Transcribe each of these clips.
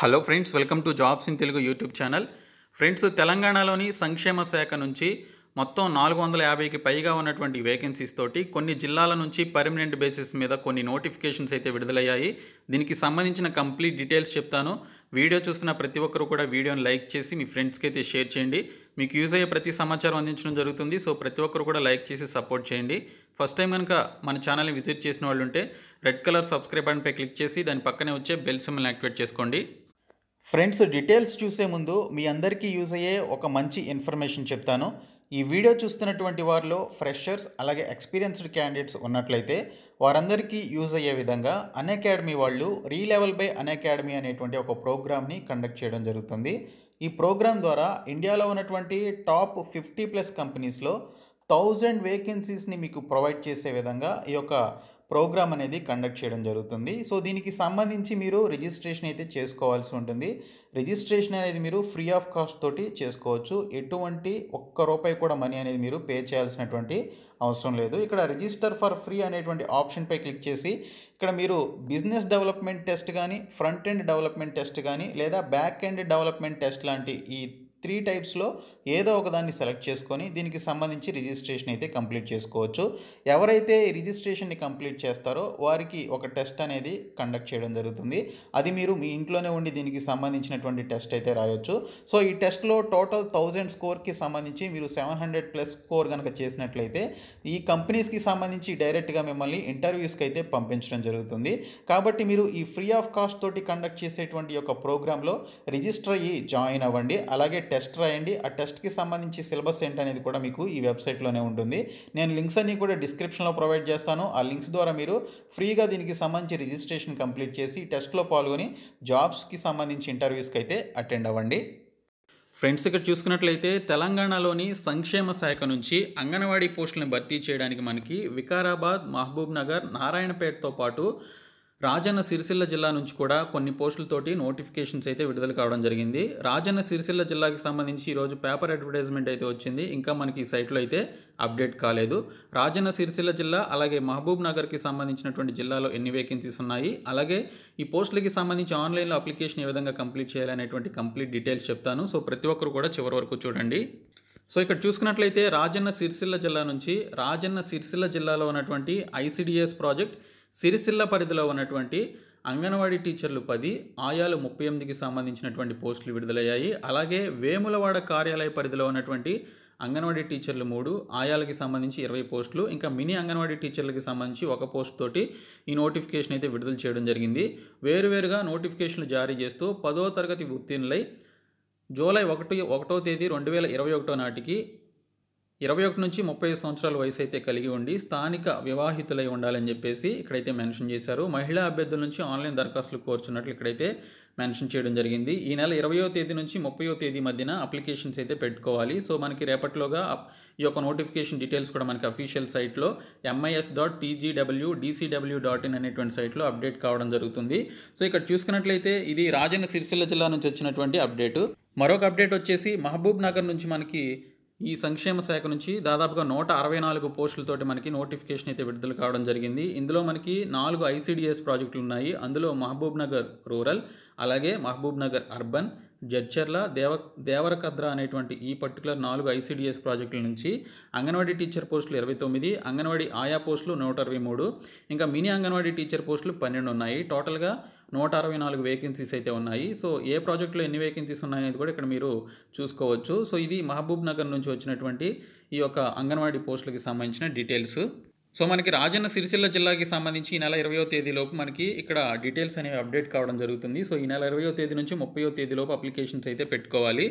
hello friends welcome to jobs in Telugu YouTube channel friends తెలంగాణలోని సంక్షేమ శాఖ నుంచి మొత్తం నాలుగు వందల యాభైకి పైగా ఉన్నటువంటి వేకెన్సీస్ తోటి కొన్ని జిల్లాల నుంచి పర్మనెంట్ బేసిస్ మీద కొన్ని నోటిఫికేషన్స్ అయితే విడుదలయ్యాయి దీనికి సంబంధించిన కంప్లీట్ డీటెయిల్స్ చెప్తాను వీడియో చూస్తున్న ప్రతి ఒక్కరు కూడా వీడియోని లైక్ చేసి మీ ఫ్రెండ్స్కి అయితే షేర్ చేయండి మీకు యూజ్ అయ్యే ప్రతి సమాచారం అందించడం జరుగుతుంది సో ప్రతి ఒక్కరు కూడా లైక్ చేసి సపోర్ట్ చేయండి ఫస్ట్ టైం కనుక మన ఛానల్ని విజిట్ చేసిన వాళ్ళు ఉంటే రెడ్ కలర్ సబ్స్క్రైబ్ బటన్పై క్లిక్ చేసి దాని పక్కనే వచ్చే బెల్ సిమ్ని యాక్టివేట్ చేసుకోండి ఫ్రెండ్స్ డీటెయిల్స్ చూసే ముందు మీ అందరికీ యూజ్ అయ్యే ఒక మంచి ఇన్ఫర్మేషన్ చెప్తాను ఈ వీడియో చూస్తున్నటువంటి వారిలో ఫ్రెషర్స్ అలాగే ఎక్స్పీరియన్స్డ్ క్యాండిడేట్స్ ఉన్నట్లయితే వారందరికీ యూజ్ అయ్యే విధంగా అన్అకాడమీ వాళ్ళు రీలెవెల్ బై అన్అకాడమీ అనేటువంటి ఒక ప్రోగ్రామ్ని కండక్ట్ చేయడం జరుగుతుంది ఈ ప్రోగ్రామ్ ద్వారా ఇండియాలో ఉన్నటువంటి టాప్ ఫిఫ్టీ ప్లస్ కంపెనీస్లో థౌజండ్ వేకెన్సీస్ని మీకు ప్రొవైడ్ చేసే విధంగా ఈ యొక్క ప్రోగ్రామ్ అనేది కండక్ట్ చేయడం జరుగుతుంది సో దీనికి సంబంధించి మీరు రిజిస్ట్రేషన్ అయితే చేసుకోవాల్సి ఉంటుంది రిజిస్ట్రేషన్ అనేది మీరు ఫ్రీ ఆఫ్ కాస్ట్ తోటి చేసుకోవచ్చు ఎటువంటి ఒక్క రూపాయి కూడా మనీ అనేది మీరు పే చేయాల్సినటువంటి అవసరం లేదు ఇక్కడ రిజిస్టర్ ఫర్ ఫ్రీ అనేటువంటి ఆప్షన్పై క్లిక్ చేసి ఇక్కడ మీరు బిజినెస్ డెవలప్మెంట్ టెస్ట్ కానీ ఫ్రంట్ ఎండ్ డెవలప్మెంట్ టెస్ట్ కానీ లేదా బ్యాక్ ఎండ్ డెవలప్మెంట్ టెస్ట్ లాంటి ఈ త్రీ టైప్స్లో ఏదో ఒకదాన్ని సెలెక్ట్ చేసుకొని దీనికి సంబంధించి రిజిస్ట్రేషన్ అయితే కంప్లీట్ చేసుకోవచ్చు ఎవరైతే రిజిస్ట్రేషన్ని కంప్లీట్ చేస్తారో వారికి ఒక టెస్ట్ అనేది కండక్ట్ చేయడం జరుగుతుంది అది మీరు మీ ఇంట్లోనే ఉండి దీనికి సంబంధించినటువంటి టెస్ట్ అయితే రాయొచ్చు సో ఈ టెస్ట్లో టోటల్ థౌజండ్ స్కోర్కి సంబంధించి మీరు సెవెన్ హండ్రెడ్ ప్లస్ స్కోర్ కనుక చేసినట్లయితే ఈ కంపెనీస్కి సంబంధించి డైరెక్ట్గా మిమ్మల్ని ఇంటర్వ్యూస్కి అయితే పంపించడం జరుగుతుంది కాబట్టి మీరు ఈ ఫ్రీ ఆఫ్ కాస్ట్ తోటి కండక్ట్ చేసేటువంటి యొక్క ప్రోగ్రాంలో రిజిస్టర్ అయ్యి జాయిన్ అవ్వండి అలాగే టెస్ట్ రాయండి ఆ టెస్ట్కి సంబంధించి సిలబస్ ఏంటనేది కూడా మీకు ఈ వెబ్సైట్లోనే ఉంటుంది నేను లింక్స్ అన్నీ కూడా డిస్క్రిప్షన్లో ప్రొవైడ్ చేస్తాను ఆ లింక్స్ ద్వారా మీరు ఫ్రీగా దీనికి సంబంధించి రిజిస్ట్రేషన్ కంప్లీట్ చేసి టెస్ట్లో పాల్గొని జాబ్స్కి సంబంధించి ఇంటర్వ్యూస్కి అయితే అటెండ్ అవ్వండి ఫ్రెండ్స్ ఇక్కడ చూసుకున్నట్లయితే తెలంగాణలోని సంక్షేమ శాఖ నుంచి అంగన్వాడీ పోస్టులను భర్తీ చేయడానికి మనకి వికారాబాద్ మహబూబ్ నగర్ నారాయణపేటతో పాటు రాజన్న సిరిసిల్ల జిల్లా నుంచి కూడా కొన్ని పోస్టులతోటి నోటిఫికేషన్స్ అయితే విడుదల కావడం జరిగింది రాజన్న సిరిసిల్ల జిల్లాకి సంబంధించి ఈరోజు పేపర్ అడ్వర్టైజ్మెంట్ అయితే వచ్చింది ఇంకా మనకి ఈ సైట్లో అయితే అప్డేట్ కాలేదు రాజన్న సిరిసిల్ల జిల్లా అలాగే మహబూబ్ నగర్కి సంబంధించినటువంటి జిల్లాలో ఎన్ని వేకెన్సీస్ ఉన్నాయి అలాగే ఈ పోస్టులకి సంబంధించి ఆన్లైన్లో అప్లికేషన్ ఏ విధంగా కంప్లీట్ చేయాలనేటువంటి కంప్లీట్ డీటెయిల్స్ చెప్తాను సో ప్రతి ఒక్కరు కూడా చివరి వరకు చూడండి సో ఇక్కడ చూసుకున్నట్లయితే రాజన్న సిరిసిల్ల జిల్లా నుంచి రాజన్న సిరిసిల్ల జిల్లాలో ఉన్నటువంటి ఐసిడిఎస్ ప్రాజెక్ట్ సిరిసిల్ల పరిధిలో ఉన్నటువంటి అంగన్వాడీ టీచర్లు పది ఆయాలు ముప్పై ఎనిమిదికి సంబంధించినటువంటి పోస్టులు విడుదలయ్యాయి అలాగే వేములవాడ కార్యాలయ పరిధిలో ఉన్నటువంటి అంగన్వాడీ టీచర్లు మూడు ఆయాలకి సంబంధించి ఇరవై పోస్టులు ఇంకా మినీ అంగన్వాడీ టీచర్లకి సంబంధించి ఒక పోస్ట్ తోటి ఈ నోటిఫికేషన్ అయితే విడుదల చేయడం జరిగింది వేరువేరుగా నోటిఫికేషన్లు జారీ చేస్తూ పదో తరగతి ఉత్తీర్ణులై జూలై ఒకటి ఒకటో తేదీ రెండు వేల ఇరవై ఒకటో నాటికి ఇరవై ఒకటి నుంచి ముప్పై సంవత్సరాల వయసు అయితే కలిగి ఉండి స్థానిక వివాహితులై ఉండాలని చెప్పేసి ఇక్కడైతే మెన్షన్ చేశారు మహిళా అభ్యర్థుల నుంచి ఆన్లైన్ దరఖాస్తులు కోరుచున్నట్లు ఇక్కడైతే మెన్షన్ చేయడం జరిగింది ఈ నెల ఇరవయో తేదీ నుంచి ముప్పయో తేదీ మధ్యన అప్లికేషన్స్ అయితే పెట్టుకోవాలి సో మనకి రేపట్లోగా ఈ యొక్క నోటిఫికేషన్ డీటెయిల్స్ కూడా మనకి అఫీషియల్ సైట్లో MIS dot TGW DCW dot in అనేటువంటి సైట్లో అప్డేట్ కావడం జరుగుతుంది సో ఇక్కడ చూసుకున్నట్లయితే ఇది రాజన్న సిరిసిల్ల జిల్లా నుంచి వచ్చినటువంటి అప్డేటు మరొక అప్డేట్ వచ్చేసి మహబూబ్ నగర్ నుంచి మనకి ఈ సంక్షేమ శాఖ నుంచి దాదాపుగా నూట అరవై నాలుగు పోస్టులతోటి మనకి నోటిఫికేషన్ అయితే విడుదల కావడం జరిగింది ఇందులో మనకి నాలుగు ఐసీడిఎస్ ప్రాజెక్టులు ఉన్నాయి అందులో మహబూబ్ నగర్ రూరల్ అలాగే మహబూబ్ నగర్ అర్బన్ జడ్చర్ల దేవ దేవరకద్ర అనేటువంటి ఈ పర్టికులర్ నాలుగు ఐసీడీఎస్ ప్రాజెక్టుల నుంచి అంగన్వాడీ టీచర్ పోస్టులు ఇరవై తొమ్మిది అంగన్వాడీ ఆయా పోస్టులు నూట అరవై మూడు ఇంకా మినీ అంగన్వాడీ టీచర్ పోస్టులు పన్నెండు ఉన్నాయి టోటల్గా నూట అరవై నాలుగు వేకెన్సీస్ అయితే ఉన్నాయి సో ఏ ప్రాజెక్టులో ఎన్ని వేకెన్సీస్ ఉన్నాయనేది కూడా ఇక్కడ మీరు చూసుకోవచ్చు సో ఇది మహబూబ్ నగర్ నుంచి వచ్చినటువంటి ఈ యొక్క అంగన్వాడీ పోస్టులకి సంబంధించిన డీటెయిల్స్ సో మనకి రాజన్న సిరిసిల్ల జిల్లాకి సంబంధించి ఈ నెల ఇరవయో తేదీలోపు మనకి ఇక్కడ డీటెయిల్స్ అనేవి అప్డేట్ కావడం జరుగుతుంది సో ఈ నెల ఇరవయో తేదీ నుంచి ముప్పయో తేదీలోపు అప్లికేషన్స్ అయితే పెట్టుకోవాలి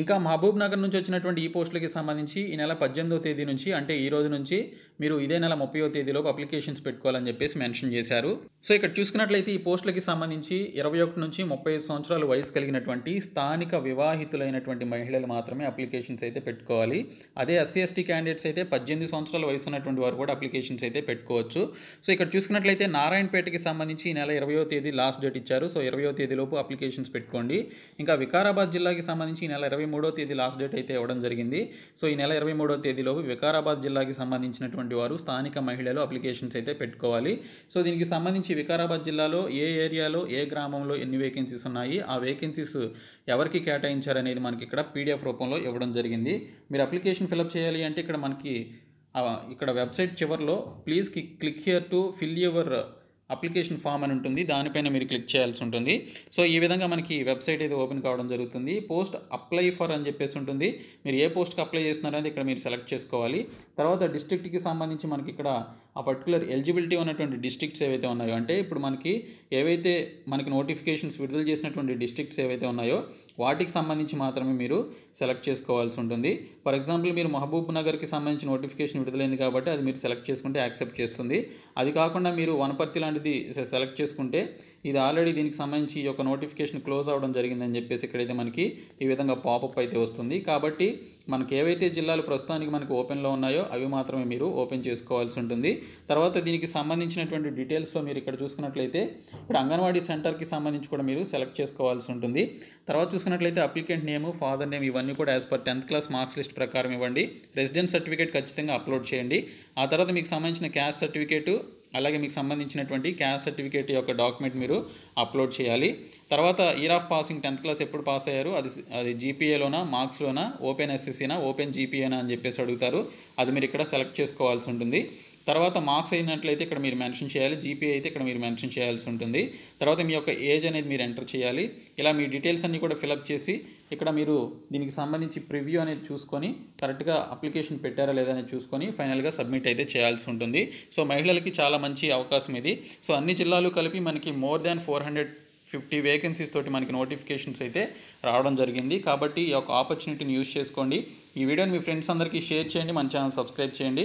ఇంకా మహబూబ్ నగర్ నుంచి వచ్చినటువంటి ఈ పోస్టులకి సంబంధించి ఈ నెల పద్దెనిమిదో తేదీ నుంచి అంటే ఈ రోజు నుంచి మీరు ఇదే నెల ముప్పయో తేదీలోపు అప్లికేషన్స్ పెట్టుకోవాలని చెప్పేసి మెన్షన్ చేశారు సో ఇక్కడ చూసుకున్నట్లయితే ఈ పోస్టులకి సంబంధించి ఇరవై ఒకటి నుంచి ముప్పై ఐదు సంవత్సరాల వయసు కలిగినటువంటి స్థానిక వివాహితులైనటువంటి మహిళలు మాత్రమే అప్లికేషన్స్ అయితే పెట్టుకోవాలి అదే ఎస్సీ ఎస్టీ క్యాండిడేట్స్ అయితే పద్దెనిమిది సంవత్సరాల వయసు ఉన్నటువంటి వారు కూడా అప్లికేషన్స్ అయితే పెట్టుకోవచ్చు సో ఇక్కడ చూసుకున్నట్లయితే నారాయణపేటకి సంబంధించి ఈ నెల ఇరవయో తేదీ లాస్ట్ డేట్ ఇచ్చారు సో ఇరవయో తేదీలోపు అప్లికేషన్స్ పెట్టుకోండి ఇంకా వికారాబాద్ జిల్లాకి సంబంధించి ఈ నెల ఇరవై ఇరవై మూడో తేదీ లాస్ట్ డేట్ అయితే ఇవ్వడం జరిగింది సో ఈ నెల ఇరవై మూడో తేదీలోపు వికారాబాద్ జిల్లాకి సంబంధించినటువంటి వారు స్థానిక మహిళలు అప్లికేషన్స్ అయితే పెట్టుకోవాలి సో దీనికి సంబంధించి వికారాబాద్ జిల్లాలో ఏ ఏరియాలో ఏ గ్రామంలో ఎన్ని వేకెన్సీస్ ఉన్నాయి ఆ వేకెన్సీస్ ఎవరికి కేటాయించారనేది మనకి ఇక్కడ పీడిఎఫ్ రూపంలో ఇవ్వడం జరిగింది మీరు అప్లికేషన్ ఫిలప్ చేయాలి అంటే ఇక్కడ మనకి ఇక్కడ వెబ్సైట్ చివరిలో please click here to fill your application form అని ఉంటుంది దానిపైన మీరు క్లిక్ చేయాల్సి ఉంటుంది సో ఈ విధంగా మనకి వెబ్సైట్ అయితే ఓపెన్ కావడం జరుగుతుంది పోస్ట్ అప్లై ఫర్ అని చెప్పేసి ఉంటుంది మీరు ఏ పోస్ట్కి అప్లై చేస్తున్నారనేది ఇక్కడ మీరు సెలెక్ట్ చేసుకోవాలి తర్వాత డిస్ట్రిక్ట్కి సంబంధించి మనకి ఇక్కడ ఆ పర్టికులర్ ఎలిజిబిలిటీ ఉన్నటువంటి డిస్ట్రిక్ట్స్ ఏవైతే ఉన్నాయో అంటే ఇప్పుడు మనకి ఏవైతే మనకి నోటిఫికేషన్స్ విడుదల చేసినటువంటి డిస్ట్రిక్ట్స్ ఏవైతే ఉన్నాయో వాటికి సంబంధించి మాత్రమే మీరు సెలెక్ట్ చేసుకోవాల్సి ఉంటుంది ఫర్ ఎగ్జాంపుల్ మీరు మహబూబ్ నగర్కి సంబంధించి నోటిఫికేషన్ విడుదలైంది కాబట్టి అది మీరు సెలెక్ట్ చేసుకుంటే యాక్సెప్ట్ చేస్తుంది అది కాకుండా మీరు వనపర్తి లాంటి అనేది సెలెక్ట్ చేసుకుంటే ఇది ఆల్రెడీ దీనికి సంబంధించి ఈ యొక్క నోటిఫికేషన్ క్లోజ్ అవ్వడం జరిగిందని చెప్పేసి ఇక్కడైతే మనకి ఈ విధంగా పాపప్ అయితే వస్తుంది కాబట్టి మనకి ఏవైతే జిల్లాలు ప్రస్తుతానికి మనకు ఓపెన్లో ఉన్నాయో అవి మాత్రమే మీరు ఓపెన్ చేసుకోవాల్సి ఉంటుంది తర్వాత దీనికి సంబంధించినటువంటి డీటెయిల్స్లో మీరు ఇక్కడ చూసుకున్నట్లయితే ఇక్కడ అంగన్వాడీ సెంటర్కి సంబంధించి కూడా మీరు సెలెక్ట్ చేసుకోవాల్సి ఉంటుంది తర్వాత చూసుకున్నట్లయితే అప్లికెంట్ నేమ్ ఫాదర్ నేమ్ ఇవన్నీ కూడా as per tenth class marks list ప్రకారం ఇవ్వండి రెసిడెన్స్ సర్టిఫికేట్ ఖచ్చితంగా అప్లోడ్ చేయండి ఆ తర్వాత మీకు సంబంధించిన క్యాస్ట్ సర్టిఫికేట్ అలాగే మీకు సంబంధించినటువంటి క్యాస్ట్ సర్టిఫికేట్ యొక్క డాక్యుమెంట్ మీరు అప్లోడ్ చేయాలి తర్వాత year of passing tenth class ఎప్పుడు పాస్ అయ్యారు అది అది జీపీఏలోనా మార్క్స్లోనా ఓపెన్ ఎస్ఎస్సీనా ఓపెన్ జీపీఏనా అని చెప్పేసి అడుగుతారు అది మీరు ఇక్కడ సెలెక్ట్ చేసుకోవాల్సి ఉంటుంది తర్వాత మార్క్స్ అయినట్లయితే ఇక్కడ మీరు మెన్షన్ చేయాలి జీపీ అయితే ఇక్కడ మీరు మెన్షన్ చేయాల్సి ఉంటుంది తర్వాత మీ యొక్క ఏజ్ అనేది మీరు ఎంటర్ చేయాలి ఇలా మీ డీటెయిల్స్ అన్నీ కూడా ఫిలప్ చేసి ఇక్కడ మీరు దీనికి సంబంధించి ప్రివ్యూ అనేది చూసుకొని కరెక్ట్గా అప్లికేషన్ పెట్టారా లేదా అనేది చూసుకొని ఫైనల్గా సబ్మిట్ అయితే చేయాల్సి ఉంటుంది సో మహిళలకి చాలా మంచి అవకాశం ఇది సో అన్ని జిల్లాలు కలిపి మనకి more than four hundred fifty vacancies తోటి మనకి నోటిఫికేషన్స్ అయితే రావడం జరిగింది కాబట్టి ఈ యొక్క ఆపర్చునిటీని యూజ్ చేసుకోండి ఈ వీడియోని మీ ఫ్రెండ్స్ అందరికీ షేర్ చేయండి మన ఛానల్ సబ్స్క్రైబ్ చేయండి